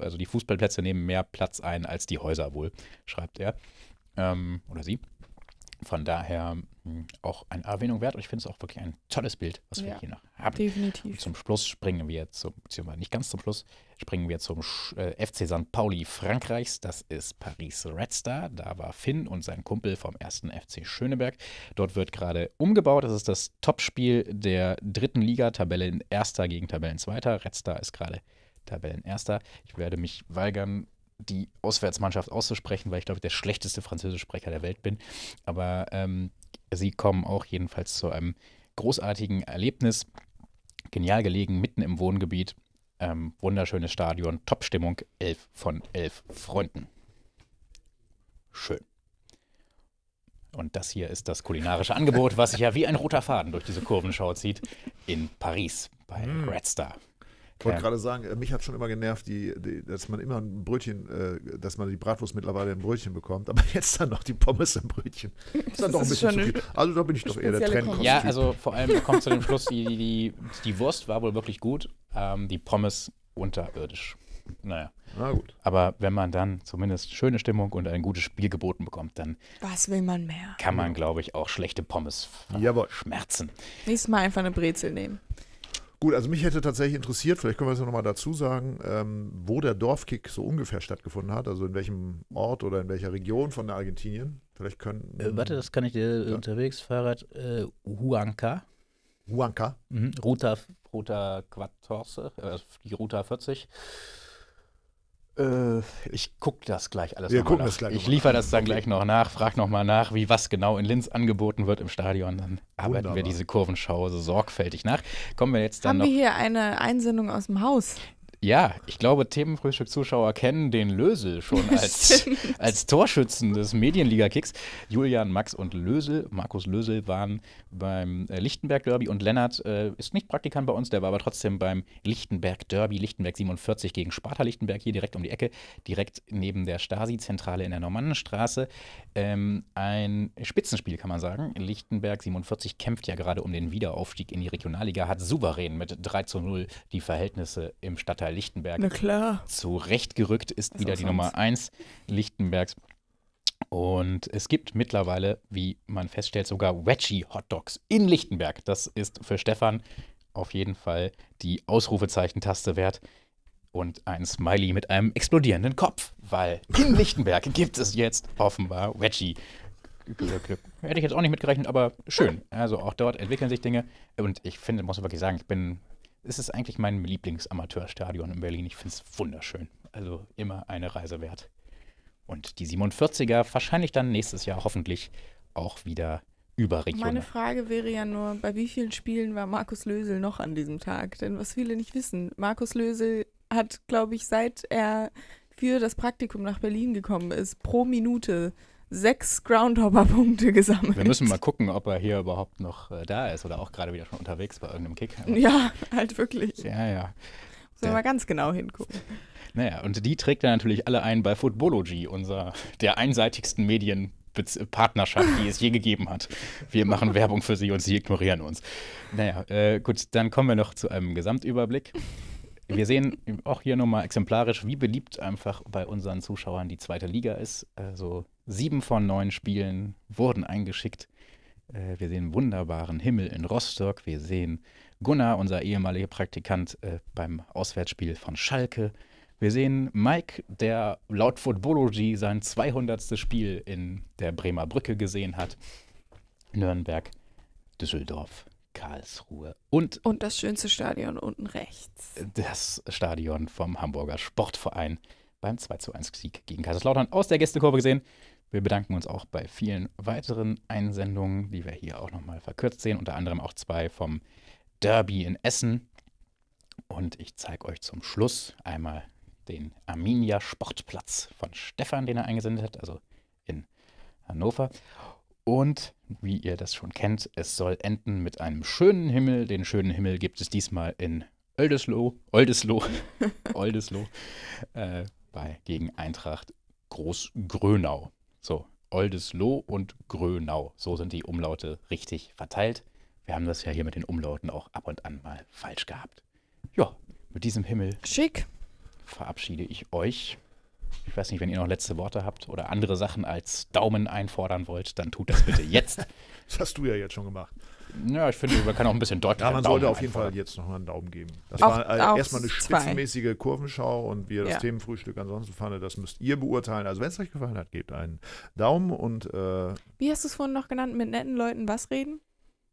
also die Fußballplätze nehmen mehr Platz ein als die Häuser wohl, schreibt er. Ähm, oder sie. Von daher hm, auch eine Erwähnung wert und ich finde es auch wirklich ein tolles Bild, was wir ja, hier noch haben. Definitiv. Und zum Schluss springen wir zum, beziehungsweise nicht ganz zum Schluss, springen wir zum äh, FC St. Pauli Frankreichs. Das ist Paris Red Star. Da war Finn und sein Kumpel vom ersten FC Schöneberg. Dort wird gerade umgebaut. Das ist das Topspiel der dritten Liga, Tabellen Erster gegen Tabellen Zweiter. Red Star ist gerade Tabellen Erster. Ich werde mich weigern, die Auswärtsmannschaft auszusprechen, weil ich glaube, der schlechteste Französischsprecher der Welt bin. Aber ähm, sie kommen auch jedenfalls zu einem großartigen Erlebnis. Genial gelegen, mitten im Wohngebiet. Ähm, wunderschönes Stadion, Top-Stimmung, 11 von 11 Freunden. Schön. Und das hier ist das kulinarische Angebot, was sich ja wie ein roter Faden durch diese Kurvenschau zieht, in Paris bei mm. Red Star. Ich wollte gerade sagen, äh, mich hat schon immer genervt, die, die, dass man immer ein Brötchen, äh, dass man die Bratwurst mittlerweile im Brötchen bekommt, aber *laughs* jetzt dann noch die Pommes im Brötchen. *laughs* Ist das dann doch ein bisschen zu viel. Also da bin ich doch eher der Trendkostüm. Ja, also vor allem kommt zu dem Schluss, die, die, die, Wurst war wohl wirklich gut, ähm, die Pommes unterirdisch. Naja. Na gut. Aber wenn man dann zumindest schöne Stimmung und ein gutes Spiel geboten bekommt, dann. Was will man mehr? Kann man, glaube ich, auch schlechte Pommes Jawohl. schmerzen. Nächstes Mal einfach eine Brezel nehmen. Gut, also mich hätte tatsächlich interessiert, vielleicht können wir es ja nochmal dazu sagen, ähm, wo der Dorfkick so ungefähr stattgefunden hat, also in welchem Ort oder in welcher Region von Argentinien. Vielleicht können. Äh, warte, das kann ich dir äh, ja. unterwegs, Fahrrad. Äh, Huanca. Huanca. Mhm. Ruta, Ruta Quatorze, äh, die Ruta 40. Äh, ich gucke das gleich alles Wir gucken nach. das gleich Ich liefere das dann gleich noch nach, frage nochmal nach, wie was genau in Linz angeboten wird im Stadion. Dann arbeiten Wunderbar. wir diese Kurvenschau so sorgfältig nach. Kommen wir jetzt dann Haben noch. wir hier eine Einsendung aus dem Haus? Ja, ich glaube, Themenfrühstück-Zuschauer kennen den Lösel schon *laughs* als, als Torschützen des Medienliga-Kicks. Julian, Max und Lösel, Markus Lösel waren beim äh, Lichtenberg-Derby und Lennart äh, ist nicht Praktikant bei uns, der war aber trotzdem beim Lichtenberg-Derby, Lichtenberg 47 gegen Sparta Lichtenberg, hier direkt um die Ecke, direkt neben der Stasi-Zentrale in der Normannenstraße. Ähm, ein Spitzenspiel, kann man sagen. Lichtenberg 47 kämpft ja gerade um den Wiederaufstieg in die Regionalliga, hat souverän mit 3 zu 0 die Verhältnisse im Stadtteil Carla Lichtenberg. Na klar. Zurechtgerückt ist Was wieder die sonst? Nummer 1 Lichtenbergs. Und es gibt mittlerweile, wie man feststellt, sogar Wedgie-Hotdogs in Lichtenberg. Das ist für Stefan auf jeden Fall die Ausrufezeichentaste wert und ein Smiley mit einem explodierenden Kopf, weil in Lichtenberg gibt es jetzt offenbar Wedgie. Hätte ich jetzt auch nicht mitgerechnet, aber schön. Also auch dort entwickeln sich Dinge. Und ich finde, muss ich wirklich sagen, ich bin es ist eigentlich mein Lieblingsamateurstadion in Berlin. Ich finde es wunderschön. Also immer eine Reise wert. Und die 47er wahrscheinlich dann nächstes Jahr hoffentlich auch wieder überregional. Meine Frage wäre ja nur, bei wie vielen Spielen war Markus Lösel noch an diesem Tag? Denn was viele nicht wissen, Markus Lösel hat, glaube ich, seit er für das Praktikum nach Berlin gekommen ist, pro Minute sechs Groundhopper-Punkte gesammelt. Wir müssen mal gucken, ob er hier überhaupt noch äh, da ist oder auch gerade wieder schon unterwegs bei irgendeinem Kick. ja, *laughs* halt wirklich. Ja, ja. Sollen wir mal ganz genau hingucken. Naja, und die trägt er natürlich alle ein bei Footballogy, unserer der einseitigsten Medienpartnerschaft, die es je gegeben hat. Wir machen Werbung für sie und sie ignorieren uns. Naja, äh, gut, dann kommen wir noch zu einem Gesamtüberblick wir sehen auch hier nochmal exemplarisch, wie beliebt einfach bei unseren Zuschauern die zweite Liga ist. Also sieben von neun Spielen wurden eingeschickt. Äh, wir sehen wunderbaren Himmel in Rostock. Wir sehen Gunnar, unser ehemaliger Praktikant, äh, beim Auswärtsspiel von Schalke. Wir sehen Mike, der laut Footballogy sein 200. Spiel in der Bremer Brücke gesehen hat. Nürnberg, Düsseldorf, Karlsruhe. Und, und das schönste Stadion unten rechts. Das Stadion vom Hamburger Sportverein beim 2 zu 1 Sieg gegen Kaiserslautern aus der Gästekurve gesehen. Wir bedanken uns auch bei vielen weiteren Einsendungen, die wir hier auch nochmal verkürzt sehen. Unter anderem auch zwei vom Derby in Essen. Und ich zeige euch zum Schluss einmal den Arminia Sportplatz von Stefan, den er eingesendet hat, also in Hannover. Und wie ihr das schon kennt, es soll enden mit einem schönen Himmel. Den schönen Himmel gibt es diesmal in Oldesloh, Oldesloh, *laughs* Oldesloh, äh, bei, gegen Eintracht Groß-Grönau. So, Oldesloh und Grönau. So sind die Umlaute richtig verteilt. Wir haben das ja hier mit den Umlauten auch ab und an mal falsch gehabt. Ja, mit diesem Himmel. Schick. Verabschiede ich euch. Ich weiß nicht, wenn ihr noch letzte Worte habt oder andere Sachen als Daumen einfordern wollt, dann tut das bitte jetzt. *laughs* das hast du ja jetzt schon gemacht. Ja, ich finde, man kann auch ein bisschen deutlicher. Ja, man sollte auf jeden einfahren. Fall jetzt nochmal einen Daumen geben. Das auf, war äh, erstmal eine spitzenmäßige zwei. Kurvenschau und wie ihr das ja. Themenfrühstück ansonsten fandet, das müsst ihr beurteilen. Also wenn es euch gefallen hat, gebt einen Daumen und äh Wie hast du es vorhin noch genannt? Mit netten Leuten was reden?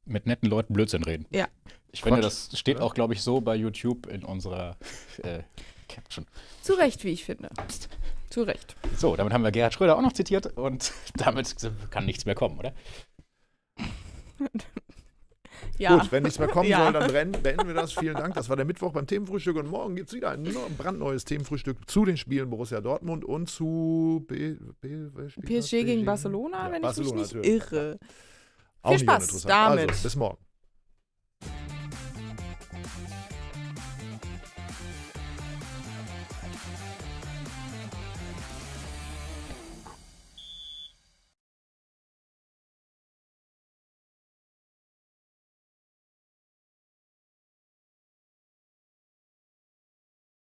Mit netten Leuten Blödsinn reden. Ja. Ich finde, das steht auch, glaube ich, so bei YouTube in unserer äh, Caption. Zu Recht, wie ich finde. Zu Recht. So, damit haben wir Gerhard Schröder auch noch zitiert und *laughs* damit kann nichts mehr kommen, oder? *laughs* ja. Gut, wenn nichts mehr kommen ja. soll, dann beenden wir das. Vielen Dank. Das war der Mittwoch beim Themenfrühstück und morgen gibt es wieder ein brandneues Themenfrühstück zu den Spielen Borussia Dortmund und zu B B PSG gegen Barcelona, ja, wenn Barcelona ich mich nicht natürlich. irre. Auch Viel Spaß also, damit. Also, bis morgen.